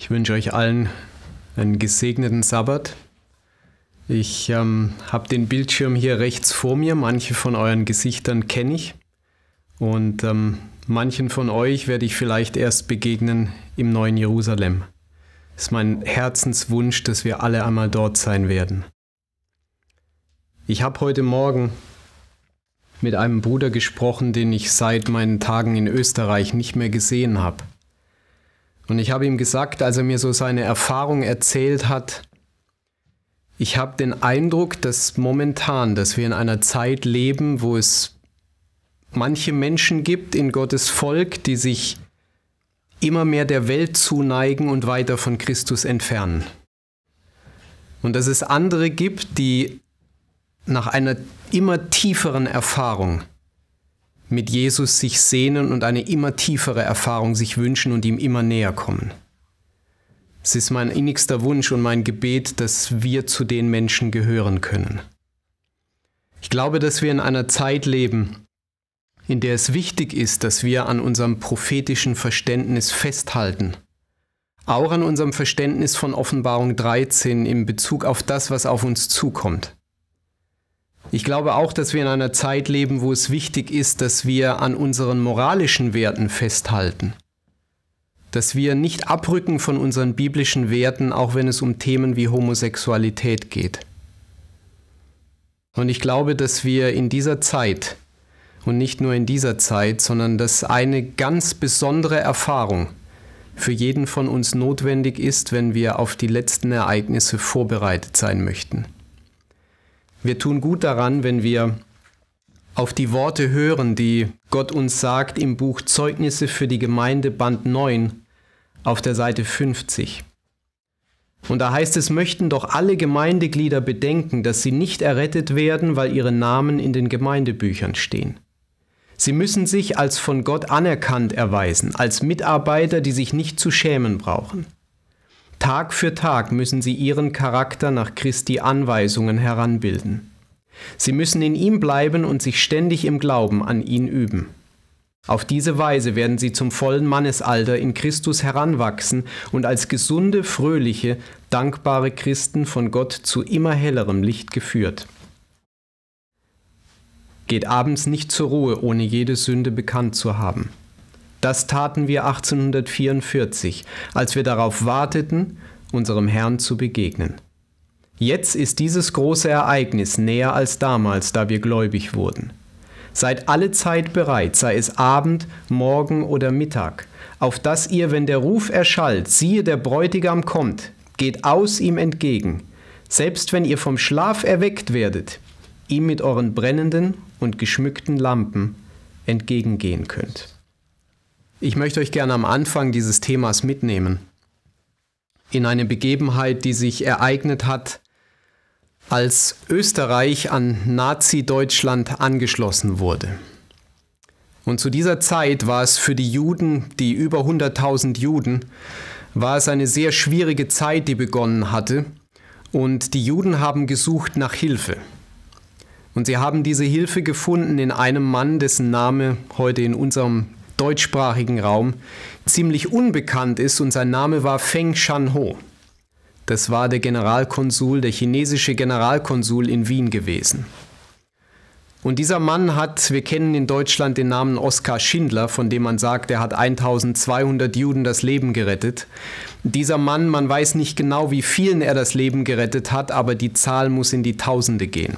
Ich wünsche euch allen einen gesegneten Sabbat. Ich ähm, habe den Bildschirm hier rechts vor mir. Manche von euren Gesichtern kenne ich. Und ähm, manchen von euch werde ich vielleicht erst begegnen im neuen Jerusalem. Es ist mein Herzenswunsch, dass wir alle einmal dort sein werden. Ich habe heute Morgen mit einem Bruder gesprochen, den ich seit meinen Tagen in Österreich nicht mehr gesehen habe. Und ich habe ihm gesagt, als er mir so seine Erfahrung erzählt hat, ich habe den Eindruck, dass momentan, dass wir in einer Zeit leben, wo es manche Menschen gibt in Gottes Volk, die sich immer mehr der Welt zuneigen und weiter von Christus entfernen. Und dass es andere gibt, die nach einer immer tieferen Erfahrung mit Jesus sich sehnen und eine immer tiefere Erfahrung sich wünschen und ihm immer näher kommen. Es ist mein innigster Wunsch und mein Gebet, dass wir zu den Menschen gehören können. Ich glaube, dass wir in einer Zeit leben, in der es wichtig ist, dass wir an unserem prophetischen Verständnis festhalten. Auch an unserem Verständnis von Offenbarung 13 in Bezug auf das, was auf uns zukommt. Ich glaube auch, dass wir in einer Zeit leben, wo es wichtig ist, dass wir an unseren moralischen Werten festhalten. Dass wir nicht abrücken von unseren biblischen Werten, auch wenn es um Themen wie Homosexualität geht. Und ich glaube, dass wir in dieser Zeit, und nicht nur in dieser Zeit, sondern dass eine ganz besondere Erfahrung für jeden von uns notwendig ist, wenn wir auf die letzten Ereignisse vorbereitet sein möchten. Wir tun gut daran, wenn wir auf die Worte hören, die Gott uns sagt im Buch Zeugnisse für die Gemeinde Band 9 auf der Seite 50. Und da heißt es, möchten doch alle Gemeindeglieder bedenken, dass sie nicht errettet werden, weil ihre Namen in den Gemeindebüchern stehen. Sie müssen sich als von Gott anerkannt erweisen, als Mitarbeiter, die sich nicht zu schämen brauchen. Tag für Tag müssen sie ihren Charakter nach Christi Anweisungen heranbilden. Sie müssen in ihm bleiben und sich ständig im Glauben an ihn üben. Auf diese Weise werden sie zum vollen Mannesalter in Christus heranwachsen und als gesunde, fröhliche, dankbare Christen von Gott zu immer hellerem Licht geführt. Geht abends nicht zur Ruhe, ohne jede Sünde bekannt zu haben. Das taten wir 1844, als wir darauf warteten, unserem Herrn zu begegnen. Jetzt ist dieses große Ereignis näher als damals, da wir gläubig wurden. Seid alle Zeit bereit, sei es Abend, Morgen oder Mittag, auf dass ihr, wenn der Ruf erschallt, siehe, der Bräutigam kommt, geht aus ihm entgegen, selbst wenn ihr vom Schlaf erweckt werdet, ihm mit euren brennenden und geschmückten Lampen entgegengehen könnt. Ich möchte euch gerne am Anfang dieses Themas mitnehmen. In eine Begebenheit, die sich ereignet hat, als Österreich an Nazi-Deutschland angeschlossen wurde. Und zu dieser Zeit war es für die Juden, die über 100.000 Juden, war es eine sehr schwierige Zeit, die begonnen hatte. Und die Juden haben gesucht nach Hilfe. Und sie haben diese Hilfe gefunden in einem Mann, dessen Name heute in unserem deutschsprachigen Raum ziemlich unbekannt ist und sein Name war Feng Shanho. Das war der Generalkonsul, der chinesische Generalkonsul in Wien gewesen. Und dieser Mann hat, wir kennen in Deutschland den Namen Oskar Schindler, von dem man sagt, er hat 1200 Juden das Leben gerettet. Dieser Mann, man weiß nicht genau, wie vielen er das Leben gerettet hat, aber die Zahl muss in die Tausende gehen.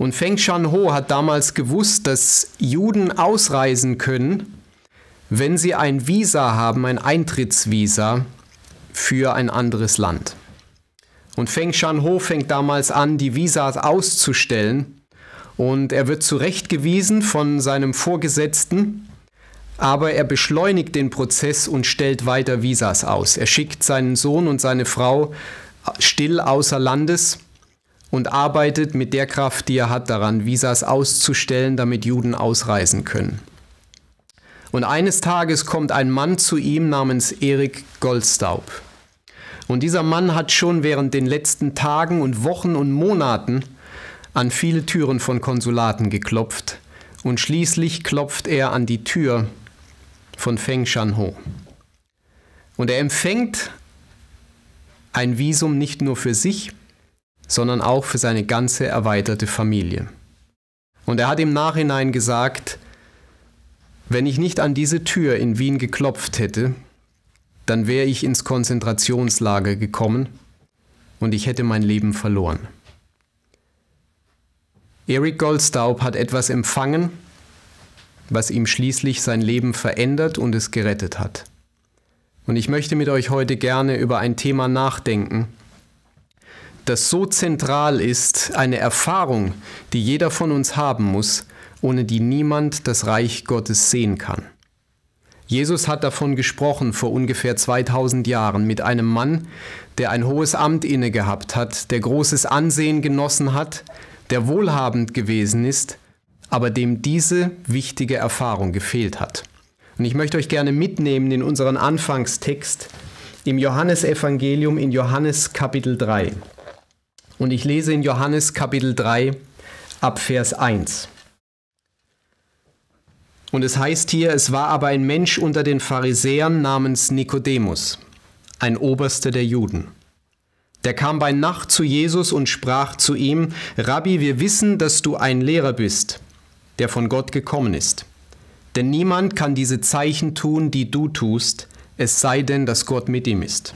Und Feng Shan Ho hat damals gewusst, dass Juden ausreisen können, wenn sie ein Visa haben, ein Eintrittsvisa für ein anderes Land. Und Feng Shan Ho fängt damals an, die Visas auszustellen. Und er wird zurechtgewiesen von seinem Vorgesetzten, aber er beschleunigt den Prozess und stellt weiter Visas aus. Er schickt seinen Sohn und seine Frau still außer Landes und arbeitet mit der Kraft, die er hat, daran, Visas auszustellen, damit Juden ausreisen können. Und eines Tages kommt ein Mann zu ihm namens Erik Goldstaub. Und dieser Mann hat schon während den letzten Tagen und Wochen und Monaten an viele Türen von Konsulaten geklopft. Und schließlich klopft er an die Tür von Feng Shanho. Und er empfängt ein Visum nicht nur für sich, sondern auch für seine ganze erweiterte Familie. Und er hat im Nachhinein gesagt, wenn ich nicht an diese Tür in Wien geklopft hätte, dann wäre ich ins Konzentrationslager gekommen und ich hätte mein Leben verloren. Eric Goldstaub hat etwas empfangen, was ihm schließlich sein Leben verändert und es gerettet hat. Und ich möchte mit euch heute gerne über ein Thema nachdenken, das so zentral ist, eine Erfahrung, die jeder von uns haben muss, ohne die niemand das Reich Gottes sehen kann. Jesus hat davon gesprochen vor ungefähr 2000 Jahren mit einem Mann, der ein hohes Amt inne gehabt hat, der großes Ansehen genossen hat, der wohlhabend gewesen ist, aber dem diese wichtige Erfahrung gefehlt hat. Und ich möchte euch gerne mitnehmen in unseren Anfangstext im Johannesevangelium in Johannes Kapitel 3. Und ich lese in Johannes Kapitel 3 ab Vers 1. Und es heißt hier, es war aber ein Mensch unter den Pharisäern namens Nikodemus, ein Oberster der Juden. Der kam bei Nacht zu Jesus und sprach zu ihm, Rabbi, wir wissen, dass du ein Lehrer bist, der von Gott gekommen ist. Denn niemand kann diese Zeichen tun, die du tust, es sei denn, dass Gott mit ihm ist.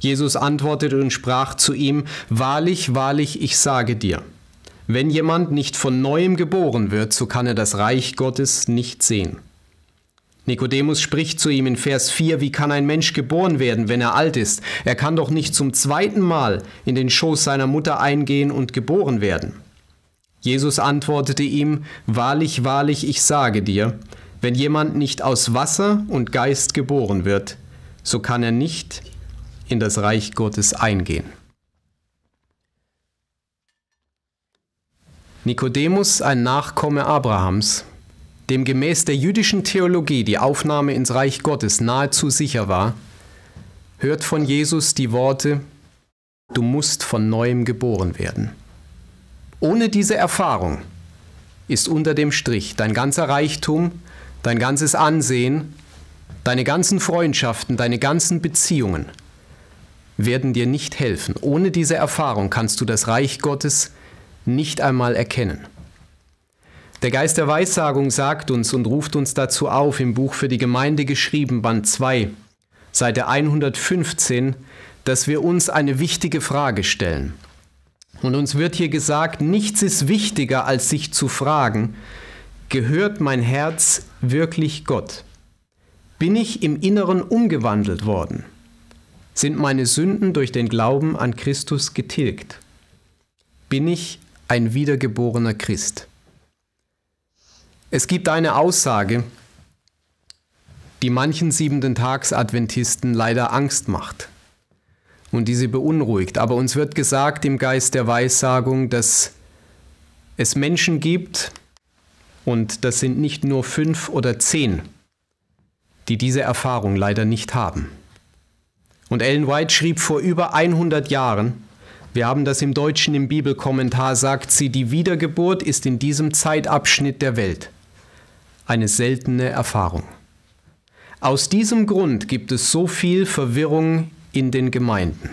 Jesus antwortete und sprach zu ihm, Wahrlich, wahrlich, ich sage dir, wenn jemand nicht von neuem geboren wird, so kann er das Reich Gottes nicht sehen. Nikodemus spricht zu ihm in Vers 4, wie kann ein Mensch geboren werden, wenn er alt ist? Er kann doch nicht zum zweiten Mal in den Schoß seiner Mutter eingehen und geboren werden. Jesus antwortete ihm, Wahrlich, wahrlich, ich sage dir, wenn jemand nicht aus Wasser und Geist geboren wird, so kann er nicht in das Reich Gottes eingehen. Nikodemus, ein Nachkomme Abrahams, dem gemäß der jüdischen Theologie die Aufnahme ins Reich Gottes nahezu sicher war, hört von Jesus die Worte, du musst von neuem geboren werden. Ohne diese Erfahrung ist unter dem Strich dein ganzer Reichtum, dein ganzes Ansehen, deine ganzen Freundschaften, deine ganzen Beziehungen werden dir nicht helfen. Ohne diese Erfahrung kannst du das Reich Gottes nicht einmal erkennen. Der Geist der Weissagung sagt uns und ruft uns dazu auf, im Buch für die Gemeinde geschrieben, Band 2, Seite 115, dass wir uns eine wichtige Frage stellen. Und uns wird hier gesagt, nichts ist wichtiger, als sich zu fragen, gehört mein Herz wirklich Gott? Bin ich im Inneren umgewandelt worden? Sind meine Sünden durch den Glauben an Christus getilgt? Bin ich ein wiedergeborener Christ? Es gibt eine Aussage, die manchen siebenten Tags Adventisten leider Angst macht und die sie beunruhigt. Aber uns wird gesagt im Geist der Weissagung, dass es Menschen gibt, und das sind nicht nur fünf oder zehn, die diese Erfahrung leider nicht haben. Und Ellen White schrieb vor über 100 Jahren, wir haben das im Deutschen im Bibelkommentar, sagt sie, die Wiedergeburt ist in diesem Zeitabschnitt der Welt eine seltene Erfahrung. Aus diesem Grund gibt es so viel Verwirrung in den Gemeinden.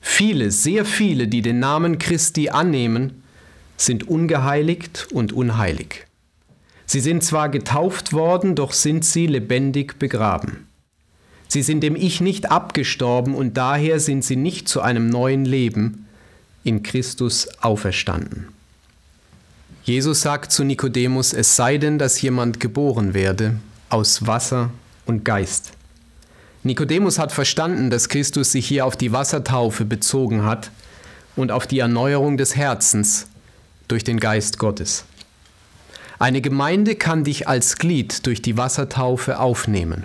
Viele, sehr viele, die den Namen Christi annehmen, sind ungeheiligt und unheilig. Sie sind zwar getauft worden, doch sind sie lebendig begraben. Sie sind dem Ich nicht abgestorben und daher sind sie nicht zu einem neuen Leben in Christus auferstanden. Jesus sagt zu Nikodemus, es sei denn, dass jemand geboren werde aus Wasser und Geist. Nikodemus hat verstanden, dass Christus sich hier auf die Wassertaufe bezogen hat und auf die Erneuerung des Herzens durch den Geist Gottes. Eine Gemeinde kann dich als Glied durch die Wassertaufe aufnehmen.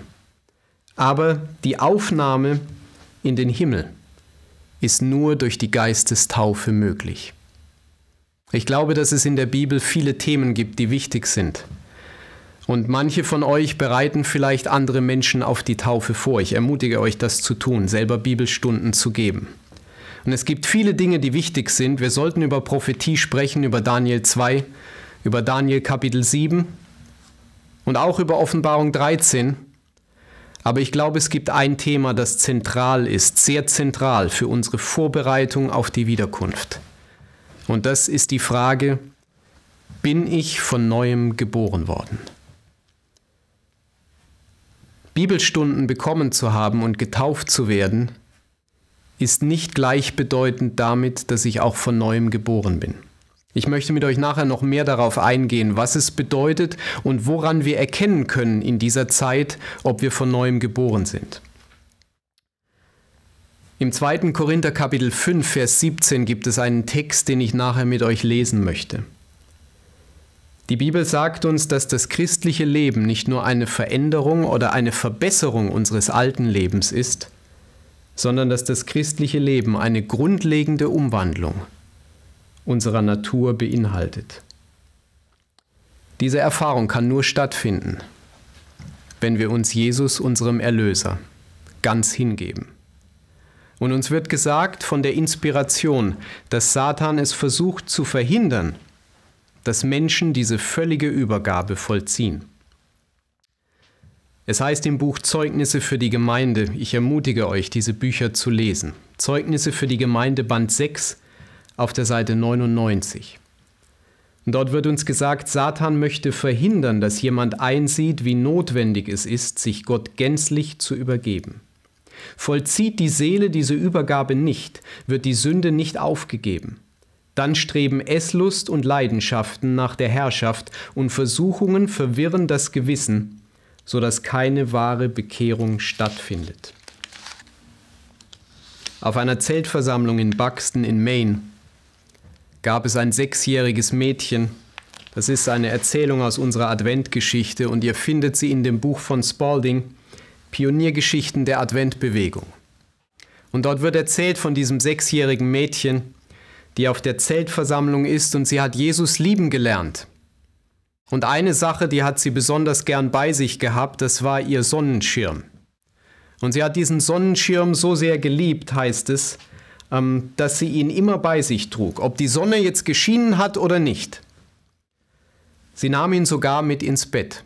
Aber die Aufnahme in den Himmel ist nur durch die Geistestaufe möglich. Ich glaube, dass es in der Bibel viele Themen gibt, die wichtig sind. Und manche von euch bereiten vielleicht andere Menschen auf die Taufe vor. Ich ermutige euch, das zu tun, selber Bibelstunden zu geben. Und es gibt viele Dinge, die wichtig sind. Wir sollten über Prophetie sprechen, über Daniel 2, über Daniel Kapitel 7 und auch über Offenbarung 13 aber ich glaube, es gibt ein Thema, das zentral ist, sehr zentral für unsere Vorbereitung auf die Wiederkunft. Und das ist die Frage, bin ich von neuem geboren worden? Bibelstunden bekommen zu haben und getauft zu werden, ist nicht gleichbedeutend damit, dass ich auch von neuem geboren bin. Ich möchte mit euch nachher noch mehr darauf eingehen, was es bedeutet und woran wir erkennen können in dieser Zeit, ob wir von neuem geboren sind. Im 2. Korinther Kapitel 5, Vers 17 gibt es einen Text, den ich nachher mit euch lesen möchte. Die Bibel sagt uns, dass das christliche Leben nicht nur eine Veränderung oder eine Verbesserung unseres alten Lebens ist, sondern dass das christliche Leben eine grundlegende Umwandlung ist unserer Natur beinhaltet. Diese Erfahrung kann nur stattfinden, wenn wir uns Jesus, unserem Erlöser, ganz hingeben. Und uns wird gesagt von der Inspiration, dass Satan es versucht zu verhindern, dass Menschen diese völlige Übergabe vollziehen. Es heißt im Buch Zeugnisse für die Gemeinde, ich ermutige euch, diese Bücher zu lesen. Zeugnisse für die Gemeinde Band 6, auf der Seite 99. Dort wird uns gesagt, Satan möchte verhindern, dass jemand einsieht, wie notwendig es ist, sich Gott gänzlich zu übergeben. Vollzieht die Seele diese Übergabe nicht, wird die Sünde nicht aufgegeben. Dann streben Esslust und Leidenschaften nach der Herrschaft und Versuchungen verwirren das Gewissen, sodass keine wahre Bekehrung stattfindet. Auf einer Zeltversammlung in Buxton in Maine gab es ein sechsjähriges Mädchen. Das ist eine Erzählung aus unserer Adventgeschichte und ihr findet sie in dem Buch von Spalding, Pioniergeschichten der Adventbewegung. Und dort wird erzählt von diesem sechsjährigen Mädchen, die auf der Zeltversammlung ist und sie hat Jesus lieben gelernt. Und eine Sache, die hat sie besonders gern bei sich gehabt, das war ihr Sonnenschirm. Und sie hat diesen Sonnenschirm so sehr geliebt, heißt es, ähm, dass sie ihn immer bei sich trug, ob die Sonne jetzt geschienen hat oder nicht. Sie nahm ihn sogar mit ins Bett.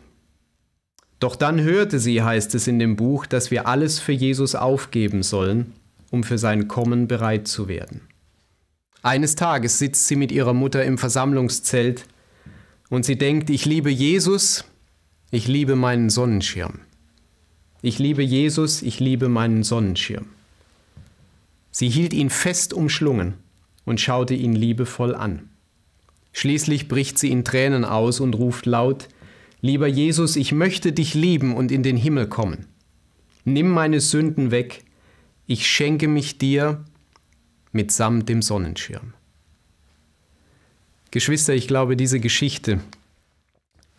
Doch dann hörte sie, heißt es in dem Buch, dass wir alles für Jesus aufgeben sollen, um für sein Kommen bereit zu werden. Eines Tages sitzt sie mit ihrer Mutter im Versammlungszelt und sie denkt, ich liebe Jesus, ich liebe meinen Sonnenschirm. Ich liebe Jesus, ich liebe meinen Sonnenschirm. Sie hielt ihn fest umschlungen und schaute ihn liebevoll an. Schließlich bricht sie in Tränen aus und ruft laut, Lieber Jesus, ich möchte dich lieben und in den Himmel kommen. Nimm meine Sünden weg, ich schenke mich dir mitsamt dem Sonnenschirm. Geschwister, ich glaube, diese Geschichte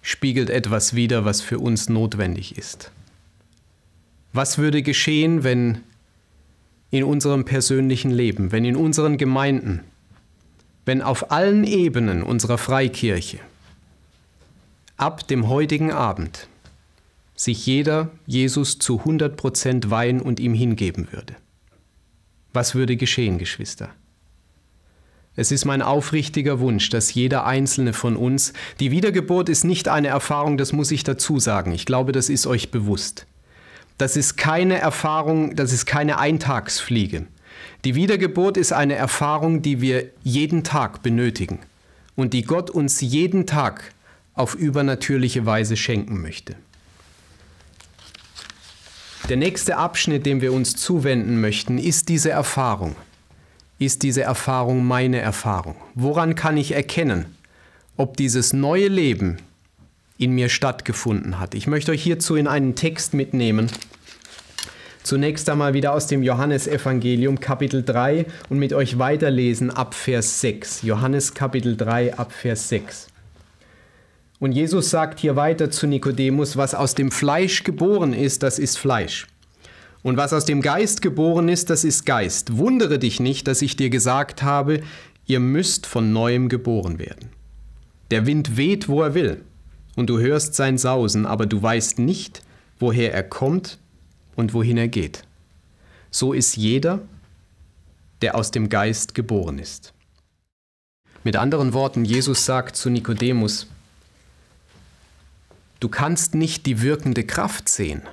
spiegelt etwas wider, was für uns notwendig ist. Was würde geschehen, wenn in unserem persönlichen Leben, wenn in unseren Gemeinden, wenn auf allen Ebenen unserer Freikirche ab dem heutigen Abend sich jeder Jesus zu 100% weihen und ihm hingeben würde. Was würde geschehen, Geschwister? Es ist mein aufrichtiger Wunsch, dass jeder einzelne von uns, die Wiedergeburt ist nicht eine Erfahrung, das muss ich dazu sagen, ich glaube, das ist euch bewusst. Das ist keine Erfahrung, das ist keine Eintagsfliege. Die Wiedergeburt ist eine Erfahrung, die wir jeden Tag benötigen und die Gott uns jeden Tag auf übernatürliche Weise schenken möchte. Der nächste Abschnitt, dem wir uns zuwenden möchten, ist diese Erfahrung. Ist diese Erfahrung meine Erfahrung? Woran kann ich erkennen, ob dieses neue Leben, in mir stattgefunden hat. Ich möchte euch hierzu in einen Text mitnehmen. Zunächst einmal wieder aus dem Johannesevangelium Kapitel 3 und mit euch weiterlesen ab Vers 6. Johannes Kapitel 3 ab Vers 6. Und Jesus sagt hier weiter zu Nikodemus, was aus dem Fleisch geboren ist, das ist Fleisch. Und was aus dem Geist geboren ist, das ist Geist. Wundere dich nicht, dass ich dir gesagt habe, ihr müsst von neuem geboren werden. Der Wind weht, wo er will und du hörst sein Sausen, aber du weißt nicht, woher er kommt und wohin er geht. So ist jeder, der aus dem Geist geboren ist. Mit anderen Worten, Jesus sagt zu Nikodemus, du kannst nicht die wirkende Kraft sehen,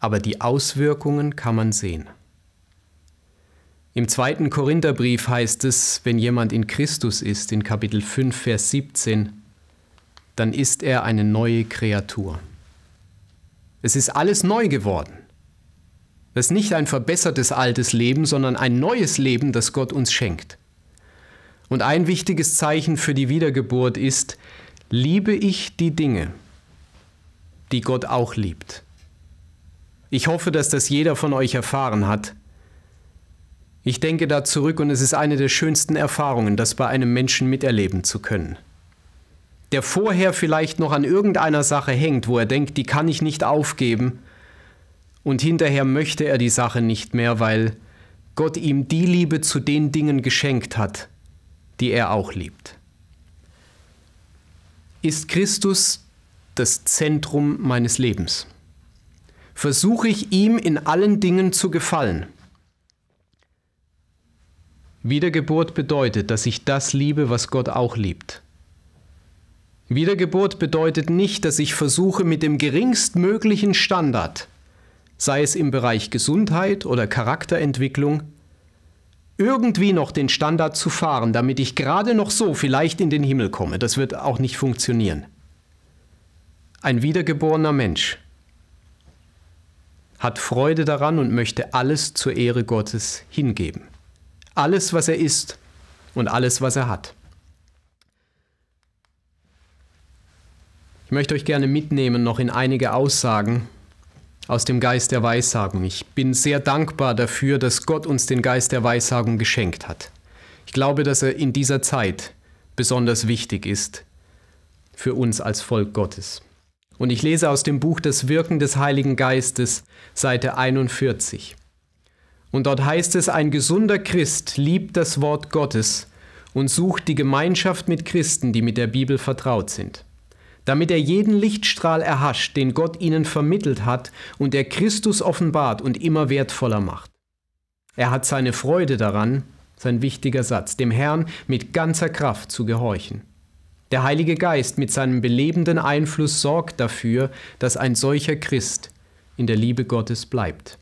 aber die Auswirkungen kann man sehen. Im zweiten Korintherbrief heißt es, wenn jemand in Christus ist, in Kapitel 5, Vers 17, dann ist er eine neue Kreatur. Es ist alles neu geworden. Das ist nicht ein verbessertes altes Leben, sondern ein neues Leben, das Gott uns schenkt. Und ein wichtiges Zeichen für die Wiedergeburt ist, liebe ich die Dinge, die Gott auch liebt. Ich hoffe, dass das jeder von euch erfahren hat. Ich denke da zurück und es ist eine der schönsten Erfahrungen, das bei einem Menschen miterleben zu können der vorher vielleicht noch an irgendeiner Sache hängt, wo er denkt, die kann ich nicht aufgeben, und hinterher möchte er die Sache nicht mehr, weil Gott ihm die Liebe zu den Dingen geschenkt hat, die er auch liebt. Ist Christus das Zentrum meines Lebens? Versuche ich ihm in allen Dingen zu gefallen? Wiedergeburt bedeutet, dass ich das liebe, was Gott auch liebt. Wiedergeburt bedeutet nicht, dass ich versuche, mit dem geringstmöglichen Standard, sei es im Bereich Gesundheit oder Charakterentwicklung, irgendwie noch den Standard zu fahren, damit ich gerade noch so vielleicht in den Himmel komme. Das wird auch nicht funktionieren. Ein wiedergeborener Mensch hat Freude daran und möchte alles zur Ehre Gottes hingeben. Alles, was er ist und alles, was er hat. Ich möchte euch gerne mitnehmen noch in einige Aussagen aus dem Geist der Weissagung. Ich bin sehr dankbar dafür, dass Gott uns den Geist der Weissagung geschenkt hat. Ich glaube, dass er in dieser Zeit besonders wichtig ist für uns als Volk Gottes. Und ich lese aus dem Buch Das Wirken des Heiligen Geistes, Seite 41. Und dort heißt es, ein gesunder Christ liebt das Wort Gottes und sucht die Gemeinschaft mit Christen, die mit der Bibel vertraut sind damit er jeden Lichtstrahl erhascht, den Gott ihnen vermittelt hat und der Christus offenbart und immer wertvoller macht. Er hat seine Freude daran, sein wichtiger Satz, dem Herrn mit ganzer Kraft zu gehorchen. Der Heilige Geist mit seinem belebenden Einfluss sorgt dafür, dass ein solcher Christ in der Liebe Gottes bleibt.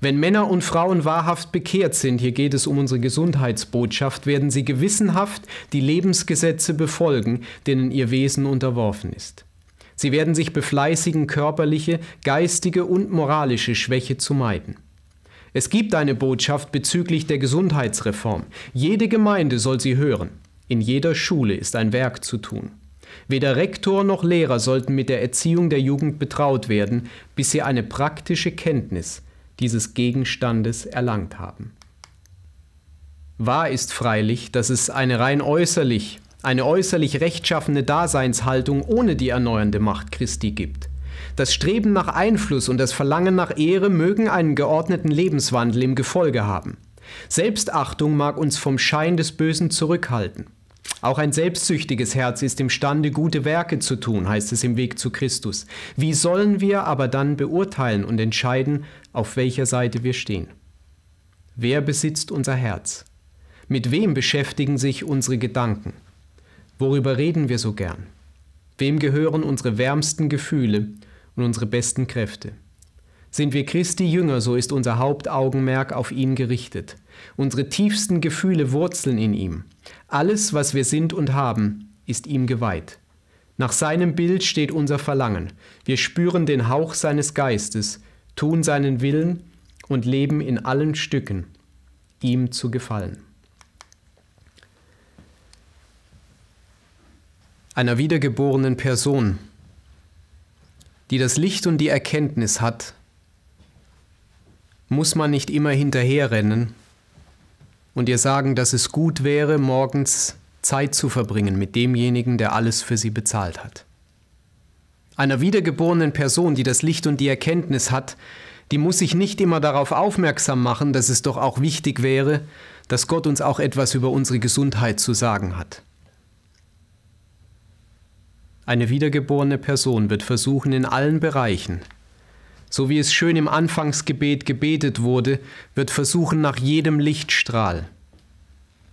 Wenn Männer und Frauen wahrhaft bekehrt sind, hier geht es um unsere Gesundheitsbotschaft, werden sie gewissenhaft die Lebensgesetze befolgen, denen ihr Wesen unterworfen ist. Sie werden sich befleißigen, körperliche, geistige und moralische Schwäche zu meiden. Es gibt eine Botschaft bezüglich der Gesundheitsreform. Jede Gemeinde soll sie hören. In jeder Schule ist ein Werk zu tun. Weder Rektor noch Lehrer sollten mit der Erziehung der Jugend betraut werden, bis sie eine praktische Kenntnis dieses Gegenstandes erlangt haben. Wahr ist freilich, dass es eine rein äußerlich, eine äußerlich rechtschaffene Daseinshaltung ohne die erneuernde Macht Christi gibt. Das Streben nach Einfluss und das Verlangen nach Ehre mögen einen geordneten Lebenswandel im Gefolge haben. Selbstachtung mag uns vom Schein des Bösen zurückhalten. Auch ein selbstsüchtiges Herz ist imstande, gute Werke zu tun, heißt es im Weg zu Christus. Wie sollen wir aber dann beurteilen und entscheiden, auf welcher Seite wir stehen? Wer besitzt unser Herz? Mit wem beschäftigen sich unsere Gedanken? Worüber reden wir so gern? Wem gehören unsere wärmsten Gefühle und unsere besten Kräfte? Sind wir Christi Jünger, so ist unser Hauptaugenmerk auf ihn gerichtet. Unsere tiefsten Gefühle wurzeln in ihm. Alles, was wir sind und haben, ist ihm geweiht. Nach seinem Bild steht unser Verlangen. Wir spüren den Hauch seines Geistes, tun seinen Willen und leben in allen Stücken, ihm zu gefallen. Einer wiedergeborenen Person, die das Licht und die Erkenntnis hat, muss man nicht immer hinterherrennen, und ihr sagen, dass es gut wäre, morgens Zeit zu verbringen mit demjenigen, der alles für sie bezahlt hat. Einer wiedergeborenen Person, die das Licht und die Erkenntnis hat, die muss sich nicht immer darauf aufmerksam machen, dass es doch auch wichtig wäre, dass Gott uns auch etwas über unsere Gesundheit zu sagen hat. Eine wiedergeborene Person wird versuchen, in allen Bereichen so wie es schön im Anfangsgebet gebetet wurde, wird versuchen, nach jedem Lichtstrahl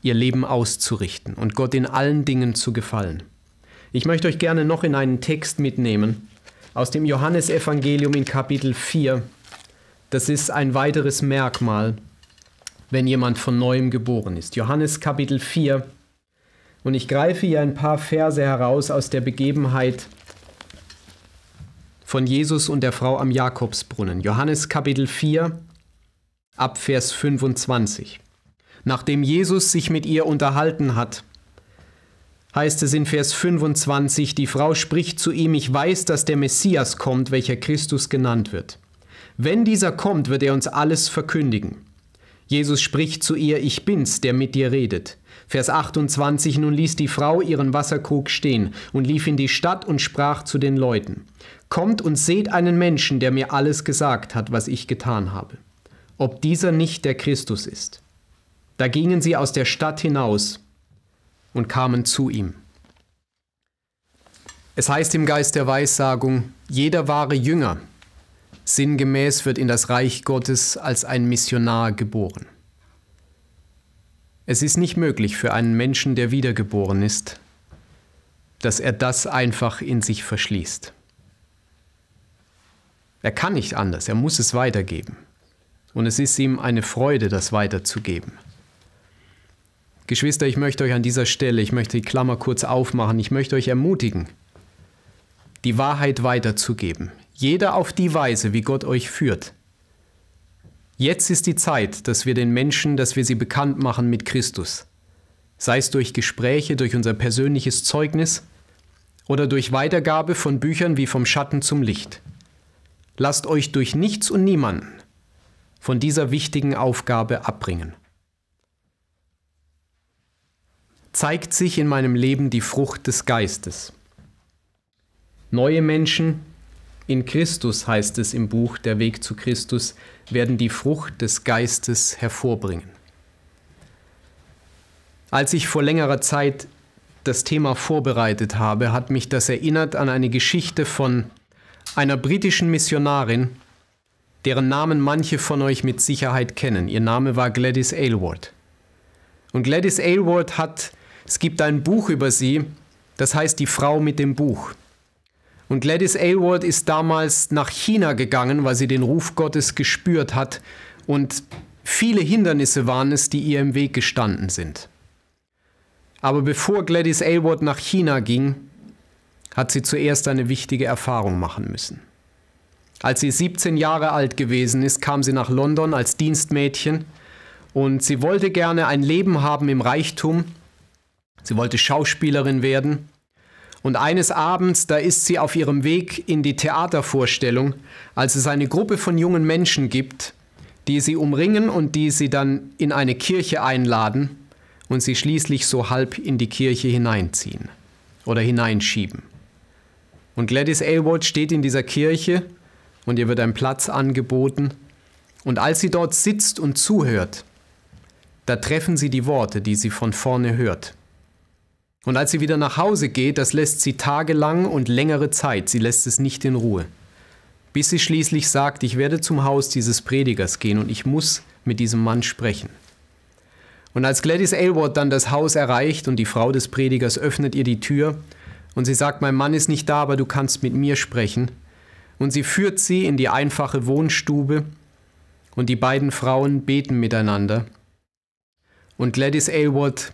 ihr Leben auszurichten und Gott in allen Dingen zu gefallen. Ich möchte euch gerne noch in einen Text mitnehmen aus dem Johannesevangelium in Kapitel 4. Das ist ein weiteres Merkmal, wenn jemand von neuem geboren ist. Johannes Kapitel 4. Und ich greife hier ein paar Verse heraus aus der Begebenheit von Jesus und der Frau am Jakobsbrunnen. Johannes Kapitel 4 ab Vers 25. Nachdem Jesus sich mit ihr unterhalten hat, heißt es in Vers 25, die Frau spricht zu ihm, ich weiß, dass der Messias kommt, welcher Christus genannt wird. Wenn dieser kommt, wird er uns alles verkündigen. Jesus spricht zu ihr, ich bin's, der mit dir redet. Vers 28 Nun ließ die Frau ihren Wasserkrug stehen und lief in die Stadt und sprach zu den Leuten, Kommt und seht einen Menschen, der mir alles gesagt hat, was ich getan habe, ob dieser nicht der Christus ist. Da gingen sie aus der Stadt hinaus und kamen zu ihm. Es heißt im Geist der Weissagung, jeder wahre Jünger sinngemäß wird in das Reich Gottes als ein Missionar geboren. Es ist nicht möglich für einen Menschen, der wiedergeboren ist, dass er das einfach in sich verschließt. Er kann nicht anders, er muss es weitergeben. Und es ist ihm eine Freude, das weiterzugeben. Geschwister, ich möchte euch an dieser Stelle, ich möchte die Klammer kurz aufmachen, ich möchte euch ermutigen, die Wahrheit weiterzugeben. Jeder auf die Weise, wie Gott euch führt. Jetzt ist die Zeit, dass wir den Menschen, dass wir sie bekannt machen mit Christus. Sei es durch Gespräche, durch unser persönliches Zeugnis oder durch Weitergabe von Büchern wie vom Schatten zum Licht. Lasst euch durch nichts und niemanden von dieser wichtigen Aufgabe abbringen. Zeigt sich in meinem Leben die Frucht des Geistes. Neue Menschen, in Christus heißt es im Buch Der Weg zu Christus, werden die Frucht des Geistes hervorbringen. Als ich vor längerer Zeit das Thema vorbereitet habe, hat mich das erinnert an eine Geschichte von einer britischen Missionarin, deren Namen manche von euch mit Sicherheit kennen. Ihr Name war Gladys Aylward. Und Gladys Aylward hat, es gibt ein Buch über sie, das heißt Die Frau mit dem Buch. Und Gladys Aylward ist damals nach China gegangen, weil sie den Ruf Gottes gespürt hat und viele Hindernisse waren es, die ihr im Weg gestanden sind. Aber bevor Gladys Aylward nach China ging, hat sie zuerst eine wichtige Erfahrung machen müssen. Als sie 17 Jahre alt gewesen ist, kam sie nach London als Dienstmädchen und sie wollte gerne ein Leben haben im Reichtum. Sie wollte Schauspielerin werden und eines Abends, da ist sie auf ihrem Weg in die Theatervorstellung, als es eine Gruppe von jungen Menschen gibt, die sie umringen und die sie dann in eine Kirche einladen und sie schließlich so halb in die Kirche hineinziehen oder hineinschieben. Und Gladys Aylward steht in dieser Kirche und ihr wird ein Platz angeboten. Und als sie dort sitzt und zuhört, da treffen sie die Worte, die sie von vorne hört. Und als sie wieder nach Hause geht, das lässt sie tagelang und längere Zeit, sie lässt es nicht in Ruhe. Bis sie schließlich sagt, ich werde zum Haus dieses Predigers gehen und ich muss mit diesem Mann sprechen. Und als Gladys Aylward dann das Haus erreicht und die Frau des Predigers öffnet ihr die Tür und sie sagt, mein Mann ist nicht da, aber du kannst mit mir sprechen. Und sie führt sie in die einfache Wohnstube und die beiden Frauen beten miteinander. Und Gladys Aylward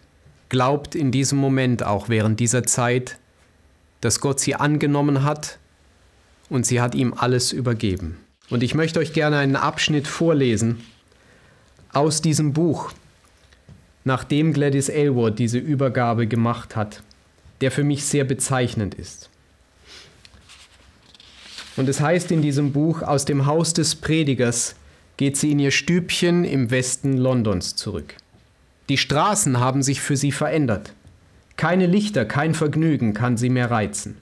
Glaubt in diesem Moment auch während dieser Zeit, dass Gott sie angenommen hat und sie hat ihm alles übergeben. Und ich möchte euch gerne einen Abschnitt vorlesen aus diesem Buch, nachdem Gladys Aylward diese Übergabe gemacht hat, der für mich sehr bezeichnend ist. Und es heißt in diesem Buch, aus dem Haus des Predigers geht sie in ihr Stübchen im Westen Londons zurück. Die Straßen haben sich für sie verändert. Keine Lichter, kein Vergnügen kann sie mehr reizen.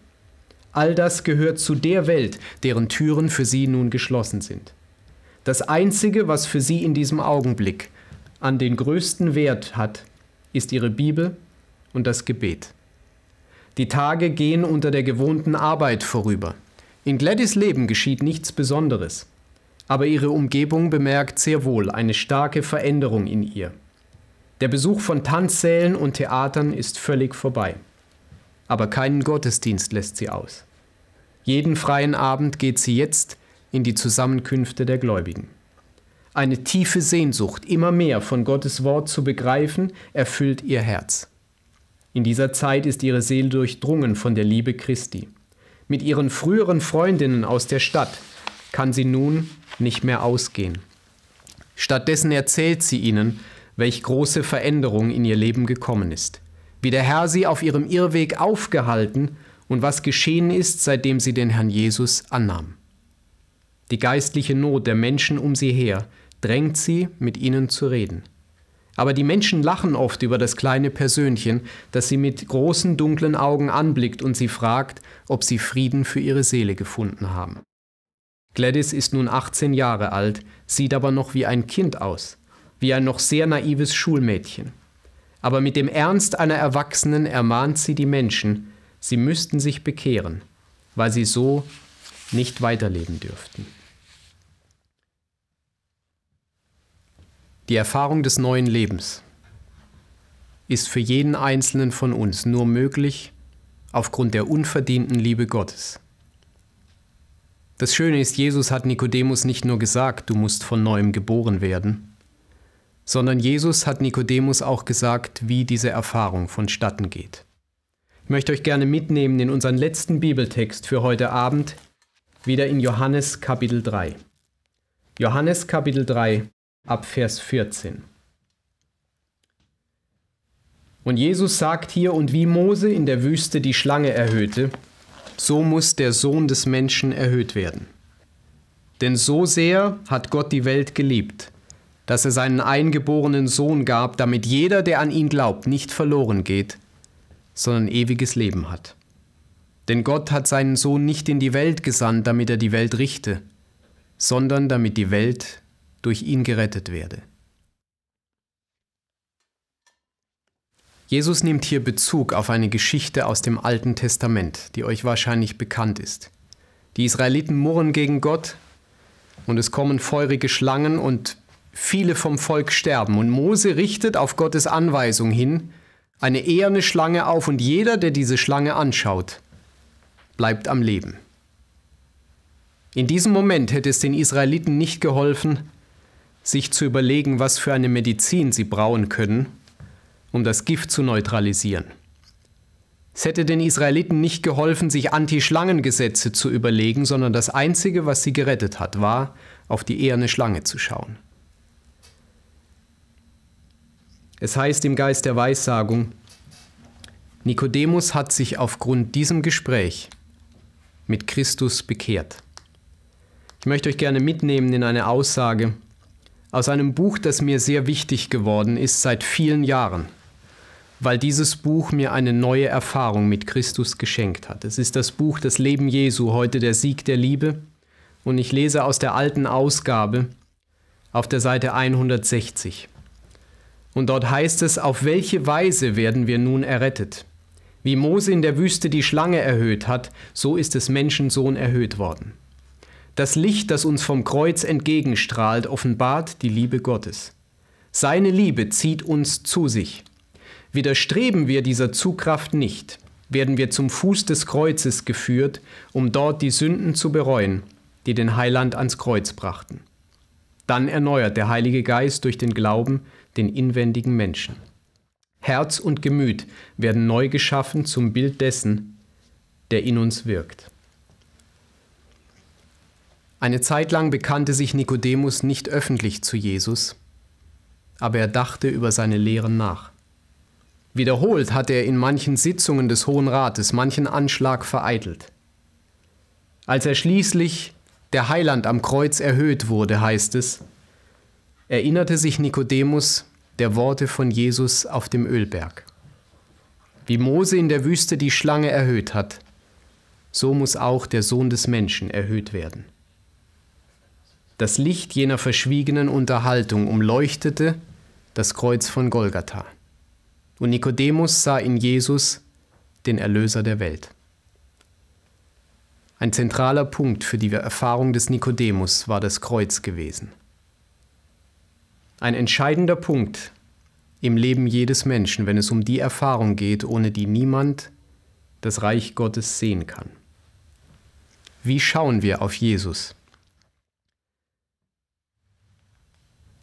All das gehört zu der Welt, deren Türen für sie nun geschlossen sind. Das Einzige, was für sie in diesem Augenblick an den größten Wert hat, ist ihre Bibel und das Gebet. Die Tage gehen unter der gewohnten Arbeit vorüber. In Gladys Leben geschieht nichts Besonderes, aber ihre Umgebung bemerkt sehr wohl eine starke Veränderung in ihr. Der Besuch von Tanzsälen und Theatern ist völlig vorbei. Aber keinen Gottesdienst lässt sie aus. Jeden freien Abend geht sie jetzt in die Zusammenkünfte der Gläubigen. Eine tiefe Sehnsucht, immer mehr von Gottes Wort zu begreifen, erfüllt ihr Herz. In dieser Zeit ist ihre Seele durchdrungen von der Liebe Christi. Mit ihren früheren Freundinnen aus der Stadt kann sie nun nicht mehr ausgehen. Stattdessen erzählt sie ihnen, welch große Veränderung in ihr Leben gekommen ist, wie der Herr sie auf ihrem Irrweg aufgehalten und was geschehen ist, seitdem sie den Herrn Jesus annahm. Die geistliche Not der Menschen um sie her drängt sie, mit ihnen zu reden. Aber die Menschen lachen oft über das kleine Persönchen, das sie mit großen dunklen Augen anblickt und sie fragt, ob sie Frieden für ihre Seele gefunden haben. Gladys ist nun 18 Jahre alt, sieht aber noch wie ein Kind aus wie ein noch sehr naives Schulmädchen. Aber mit dem Ernst einer Erwachsenen ermahnt sie die Menschen, sie müssten sich bekehren, weil sie so nicht weiterleben dürften. Die Erfahrung des neuen Lebens ist für jeden einzelnen von uns nur möglich aufgrund der unverdienten Liebe Gottes. Das Schöne ist, Jesus hat Nikodemus nicht nur gesagt, du musst von neuem geboren werden, sondern Jesus hat Nikodemus auch gesagt, wie diese Erfahrung vonstatten geht. Ich möchte euch gerne mitnehmen in unseren letzten Bibeltext für heute Abend, wieder in Johannes Kapitel 3. Johannes Kapitel 3 ab Vers 14. Und Jesus sagt hier, und wie Mose in der Wüste die Schlange erhöhte, so muss der Sohn des Menschen erhöht werden. Denn so sehr hat Gott die Welt geliebt, dass er seinen eingeborenen Sohn gab, damit jeder, der an ihn glaubt, nicht verloren geht, sondern ewiges Leben hat. Denn Gott hat seinen Sohn nicht in die Welt gesandt, damit er die Welt richte, sondern damit die Welt durch ihn gerettet werde. Jesus nimmt hier Bezug auf eine Geschichte aus dem Alten Testament, die euch wahrscheinlich bekannt ist. Die Israeliten murren gegen Gott und es kommen feurige Schlangen und viele vom Volk sterben. Und Mose richtet auf Gottes Anweisung hin eine eherne Schlange auf und jeder, der diese Schlange anschaut, bleibt am Leben. In diesem Moment hätte es den Israeliten nicht geholfen, sich zu überlegen, was für eine Medizin sie brauen können, um das Gift zu neutralisieren. Es hätte den Israeliten nicht geholfen, sich Anti-Schlangengesetze zu überlegen, sondern das Einzige, was sie gerettet hat, war, auf die eherne Schlange zu schauen. Es heißt im Geist der Weissagung, Nikodemus hat sich aufgrund diesem Gespräch mit Christus bekehrt. Ich möchte euch gerne mitnehmen in eine Aussage aus einem Buch, das mir sehr wichtig geworden ist seit vielen Jahren, weil dieses Buch mir eine neue Erfahrung mit Christus geschenkt hat. Es ist das Buch Das Leben Jesu, heute der Sieg der Liebe, und ich lese aus der alten Ausgabe auf der Seite 160. Und dort heißt es, auf welche Weise werden wir nun errettet? Wie Mose in der Wüste die Schlange erhöht hat, so ist des Menschensohn erhöht worden. Das Licht, das uns vom Kreuz entgegenstrahlt, offenbart die Liebe Gottes. Seine Liebe zieht uns zu sich. Widerstreben wir dieser Zugkraft nicht, werden wir zum Fuß des Kreuzes geführt, um dort die Sünden zu bereuen, die den Heiland ans Kreuz brachten. Dann erneuert der Heilige Geist durch den Glauben den inwendigen Menschen. Herz und Gemüt werden neu geschaffen zum Bild dessen, der in uns wirkt. Eine Zeit lang bekannte sich Nikodemus nicht öffentlich zu Jesus, aber er dachte über seine Lehren nach. Wiederholt hatte er in manchen Sitzungen des Hohen Rates manchen Anschlag vereitelt. Als er schließlich der Heiland am Kreuz erhöht wurde, heißt es, erinnerte sich Nikodemus der Worte von Jesus auf dem Ölberg. Wie Mose in der Wüste die Schlange erhöht hat, so muss auch der Sohn des Menschen erhöht werden. Das Licht jener verschwiegenen Unterhaltung umleuchtete das Kreuz von Golgatha. Und Nikodemus sah in Jesus den Erlöser der Welt. Ein zentraler Punkt für die Erfahrung des Nikodemus war das Kreuz gewesen. Ein entscheidender Punkt im Leben jedes Menschen, wenn es um die Erfahrung geht, ohne die niemand das Reich Gottes sehen kann. Wie schauen wir auf Jesus?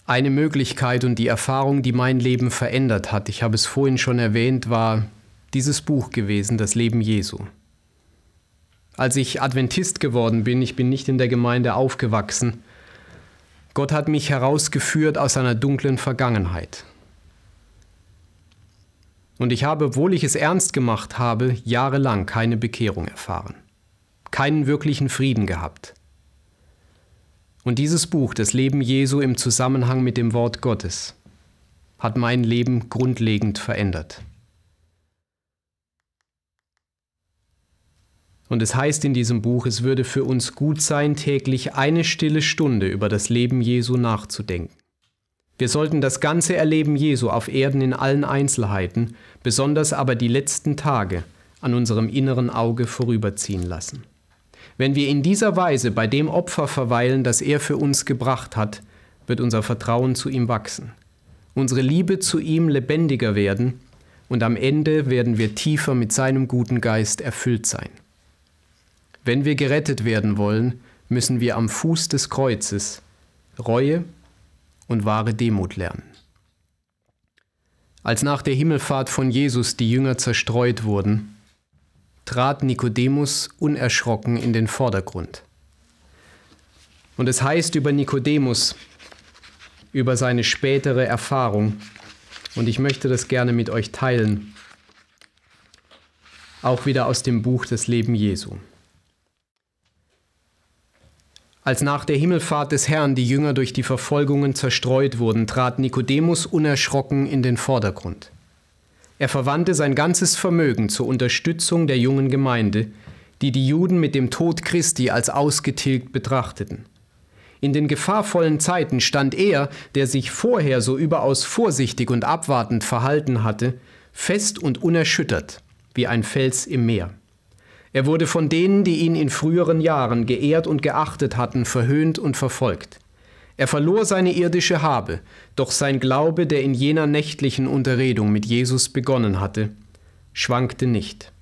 Eine Möglichkeit und die Erfahrung, die mein Leben verändert hat, ich habe es vorhin schon erwähnt, war dieses Buch gewesen, Das Leben Jesu. Als ich Adventist geworden bin, ich bin nicht in der Gemeinde aufgewachsen, Gott hat mich herausgeführt aus einer dunklen Vergangenheit. Und ich habe, obwohl ich es ernst gemacht habe, jahrelang keine Bekehrung erfahren, keinen wirklichen Frieden gehabt. Und dieses Buch, das Leben Jesu im Zusammenhang mit dem Wort Gottes, hat mein Leben grundlegend verändert. Und es heißt in diesem Buch, es würde für uns gut sein, täglich eine stille Stunde über das Leben Jesu nachzudenken. Wir sollten das ganze Erleben Jesu auf Erden in allen Einzelheiten, besonders aber die letzten Tage, an unserem inneren Auge vorüberziehen lassen. Wenn wir in dieser Weise bei dem Opfer verweilen, das er für uns gebracht hat, wird unser Vertrauen zu ihm wachsen, unsere Liebe zu ihm lebendiger werden und am Ende werden wir tiefer mit seinem guten Geist erfüllt sein. Wenn wir gerettet werden wollen, müssen wir am Fuß des Kreuzes Reue und wahre Demut lernen. Als nach der Himmelfahrt von Jesus die Jünger zerstreut wurden, trat Nikodemus unerschrocken in den Vordergrund. Und es heißt über Nikodemus, über seine spätere Erfahrung, und ich möchte das gerne mit euch teilen, auch wieder aus dem Buch Das Leben Jesu. Als nach der Himmelfahrt des Herrn die Jünger durch die Verfolgungen zerstreut wurden, trat Nikodemus unerschrocken in den Vordergrund. Er verwandte sein ganzes Vermögen zur Unterstützung der jungen Gemeinde, die die Juden mit dem Tod Christi als ausgetilgt betrachteten. In den gefahrvollen Zeiten stand er, der sich vorher so überaus vorsichtig und abwartend verhalten hatte, fest und unerschüttert wie ein Fels im Meer. Er wurde von denen, die ihn in früheren Jahren geehrt und geachtet hatten, verhöhnt und verfolgt. Er verlor seine irdische Habe, doch sein Glaube, der in jener nächtlichen Unterredung mit Jesus begonnen hatte, schwankte nicht.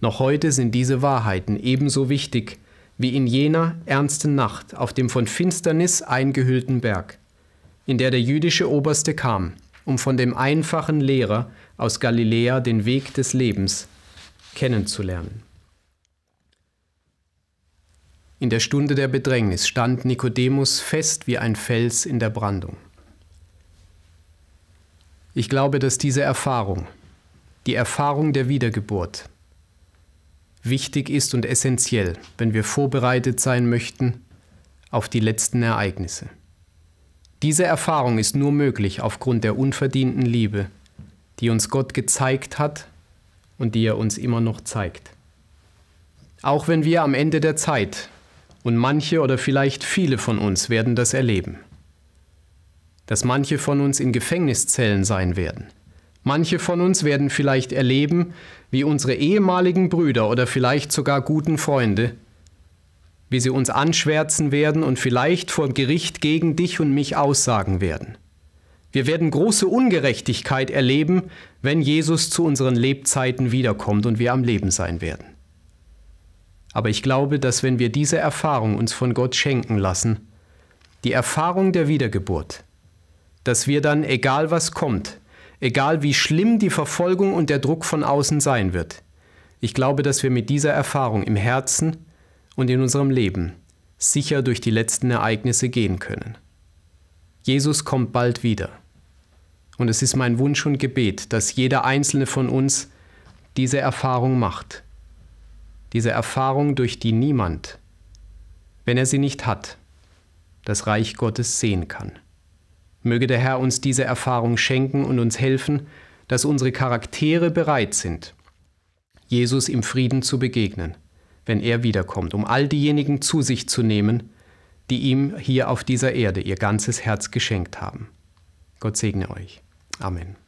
Noch heute sind diese Wahrheiten ebenso wichtig wie in jener ernsten Nacht auf dem von Finsternis eingehüllten Berg, in der der jüdische Oberste kam, um von dem einfachen Lehrer aus Galiläa den Weg des Lebens kennenzulernen. In der Stunde der Bedrängnis stand Nikodemus fest wie ein Fels in der Brandung. Ich glaube, dass diese Erfahrung, die Erfahrung der Wiedergeburt, wichtig ist und essentiell, wenn wir vorbereitet sein möchten auf die letzten Ereignisse. Diese Erfahrung ist nur möglich aufgrund der unverdienten Liebe, die uns Gott gezeigt hat und die er uns immer noch zeigt. Auch wenn wir am Ende der Zeit und manche oder vielleicht viele von uns werden das erleben. Dass manche von uns in Gefängniszellen sein werden. Manche von uns werden vielleicht erleben, wie unsere ehemaligen Brüder oder vielleicht sogar guten Freunde, wie sie uns anschwärzen werden und vielleicht vor Gericht gegen dich und mich aussagen werden. Wir werden große Ungerechtigkeit erleben, wenn Jesus zu unseren Lebzeiten wiederkommt und wir am Leben sein werden. Aber ich glaube, dass wenn wir diese Erfahrung uns von Gott schenken lassen, die Erfahrung der Wiedergeburt, dass wir dann, egal was kommt, egal wie schlimm die Verfolgung und der Druck von außen sein wird, ich glaube, dass wir mit dieser Erfahrung im Herzen und in unserem Leben sicher durch die letzten Ereignisse gehen können. Jesus kommt bald wieder. Und es ist mein Wunsch und Gebet, dass jeder einzelne von uns diese Erfahrung macht diese Erfahrung, durch die niemand, wenn er sie nicht hat, das Reich Gottes sehen kann. Möge der Herr uns diese Erfahrung schenken und uns helfen, dass unsere Charaktere bereit sind, Jesus im Frieden zu begegnen, wenn er wiederkommt, um all diejenigen zu sich zu nehmen, die ihm hier auf dieser Erde ihr ganzes Herz geschenkt haben. Gott segne euch. Amen.